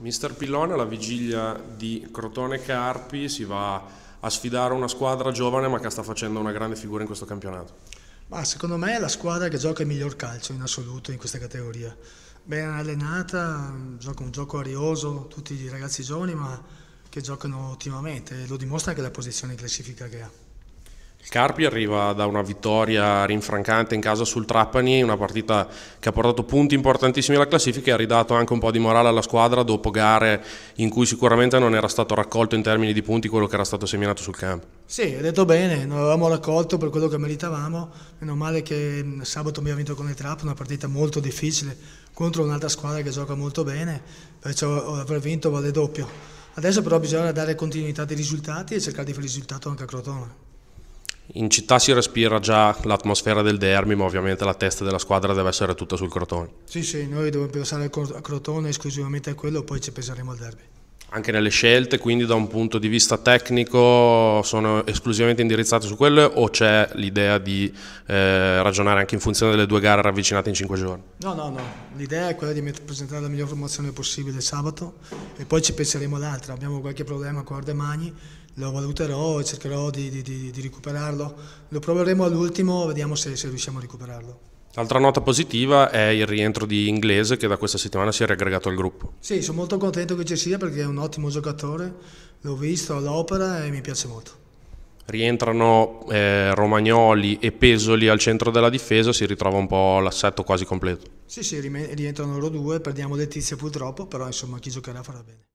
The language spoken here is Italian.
Mister Pillone alla vigilia di Crotone Carpi si va a sfidare una squadra giovane ma che sta facendo una grande figura in questo campionato. Ma secondo me è la squadra che gioca il miglior calcio in assoluto in questa categoria. Ben allenata, gioca un gioco arioso, tutti i ragazzi giovani ma che giocano ottimamente, lo dimostra anche la posizione in classifica che ha. Il Carpi arriva da una vittoria rinfrancante in casa sul Trapani, una partita che ha portato punti importantissimi alla classifica e ha ridato anche un po' di morale alla squadra dopo gare in cui sicuramente non era stato raccolto in termini di punti quello che era stato seminato sul campo. Sì, hai detto bene, non avevamo raccolto per quello che meritavamo, meno male che mm, sabato abbiamo vinto con il Trapani, una partita molto difficile contro un'altra squadra che gioca molto bene, perciò aver vinto vale doppio. Adesso però bisogna dare continuità dei risultati e cercare di fare risultato anche a Crotone. In città si respira già l'atmosfera del derby, ma ovviamente la testa della squadra deve essere tutta sul Crotone. Sì, sì, noi dobbiamo pensare al Crotone esclusivamente a quello, poi ci penseremo al derby anche nelle scelte, quindi da un punto di vista tecnico sono esclusivamente indirizzate su quelle o c'è l'idea di eh, ragionare anche in funzione delle due gare ravvicinate in cinque giorni? No, no, no, l'idea è quella di presentare la miglior formazione possibile sabato e poi ci penseremo all'altra, abbiamo qualche problema con Ardemagni, lo valuterò e cercherò di, di, di, di recuperarlo, lo proveremo all'ultimo, vediamo se, se riusciamo a recuperarlo. Altra nota positiva è il rientro di Inglese che da questa settimana si è riaggregato al gruppo. Sì, sono molto contento che ci sia perché è un ottimo giocatore, l'ho visto all'opera e mi piace molto. Rientrano eh, Romagnoli e Pesoli al centro della difesa, si ritrova un po' l'assetto quasi completo. Sì, sì, rientrano loro due, perdiamo Letizia purtroppo, però insomma chi giocherà farà bene.